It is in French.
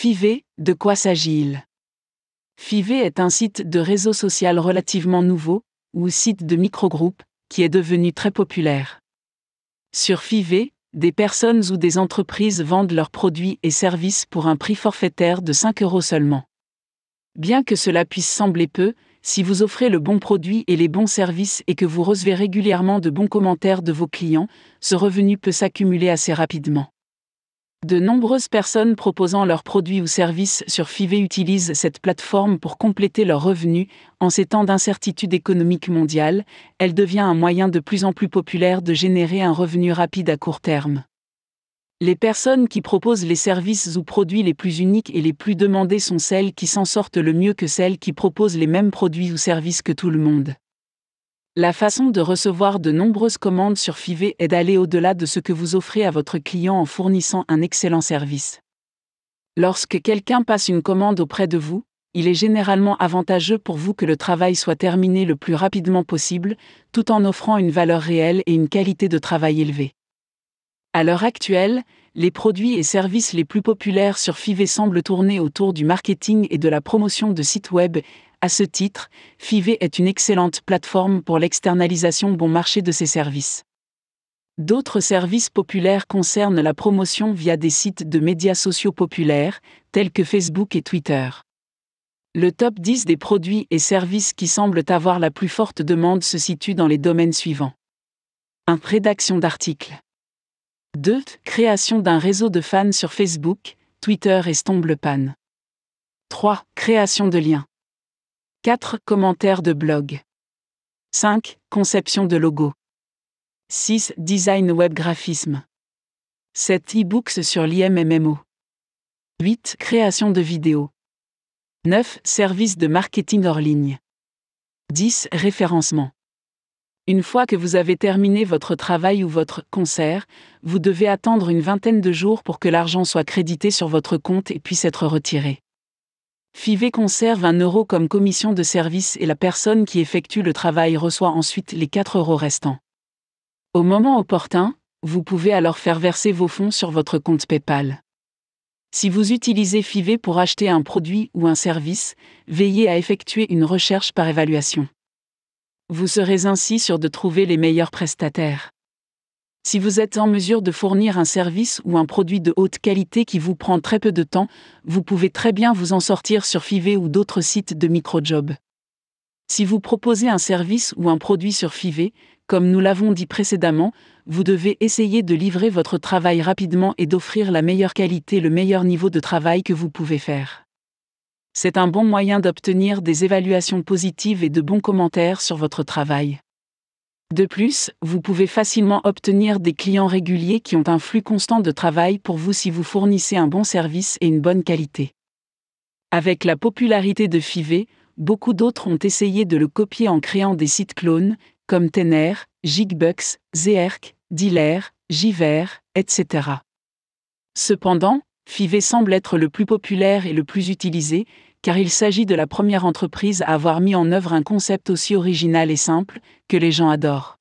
Fivé, de quoi s'agit-il Fivé est un site de réseau social relativement nouveau, ou site de micro-groupe, qui est devenu très populaire. Sur Fivé, des personnes ou des entreprises vendent leurs produits et services pour un prix forfaitaire de 5 euros seulement. Bien que cela puisse sembler peu, si vous offrez le bon produit et les bons services et que vous recevez régulièrement de bons commentaires de vos clients, ce revenu peut s'accumuler assez rapidement. De nombreuses personnes proposant leurs produits ou services sur Fiverr utilisent cette plateforme pour compléter leurs revenus. En ces temps d'incertitude économique mondiale, elle devient un moyen de plus en plus populaire de générer un revenu rapide à court terme. Les personnes qui proposent les services ou produits les plus uniques et les plus demandés sont celles qui s'en sortent le mieux que celles qui proposent les mêmes produits ou services que tout le monde. La façon de recevoir de nombreuses commandes sur Fiverr est d'aller au-delà de ce que vous offrez à votre client en fournissant un excellent service. Lorsque quelqu'un passe une commande auprès de vous, il est généralement avantageux pour vous que le travail soit terminé le plus rapidement possible, tout en offrant une valeur réelle et une qualité de travail élevée. À l'heure actuelle, les produits et services les plus populaires sur Fiverr semblent tourner autour du marketing et de la promotion de sites web, à ce titre, Five est une excellente plateforme pour l'externalisation bon marché de ses services. D'autres services populaires concernent la promotion via des sites de médias sociaux populaires, tels que Facebook et Twitter. Le top 10 des produits et services qui semblent avoir la plus forte demande se situe dans les domaines suivants. 1. Rédaction d'articles. 2. Création d'un réseau de fans sur Facebook, Twitter et Stomblepan. 3. Création de liens. 4. Commentaires de blog. 5. Conception de logo. 6. Design web graphisme. 7. E-books sur l'IMMMO. 8. Création de vidéos. 9. Service de marketing hors ligne. 10. Référencement. Une fois que vous avez terminé votre travail ou votre concert, vous devez attendre une vingtaine de jours pour que l'argent soit crédité sur votre compte et puisse être retiré. Fivé conserve un euro comme commission de service et la personne qui effectue le travail reçoit ensuite les 4 euros restants. Au moment opportun, vous pouvez alors faire verser vos fonds sur votre compte PayPal. Si vous utilisez Fivé pour acheter un produit ou un service, veillez à effectuer une recherche par évaluation. Vous serez ainsi sûr de trouver les meilleurs prestataires. Si vous êtes en mesure de fournir un service ou un produit de haute qualité qui vous prend très peu de temps, vous pouvez très bien vous en sortir sur Fiverr ou d'autres sites de microjob. Si vous proposez un service ou un produit sur Fiverr, comme nous l'avons dit précédemment, vous devez essayer de livrer votre travail rapidement et d'offrir la meilleure qualité, le meilleur niveau de travail que vous pouvez faire. C'est un bon moyen d'obtenir des évaluations positives et de bons commentaires sur votre travail. De plus, vous pouvez facilement obtenir des clients réguliers qui ont un flux constant de travail pour vous si vous fournissez un bon service et une bonne qualité. Avec la popularité de Fiverr, beaucoup d'autres ont essayé de le copier en créant des sites clones, comme Tener, Jigbucks, Zerk, Dealer, Jiver, etc. Cependant, Fiverr semble être le plus populaire et le plus utilisé, car il s'agit de la première entreprise à avoir mis en œuvre un concept aussi original et simple, que les gens adorent.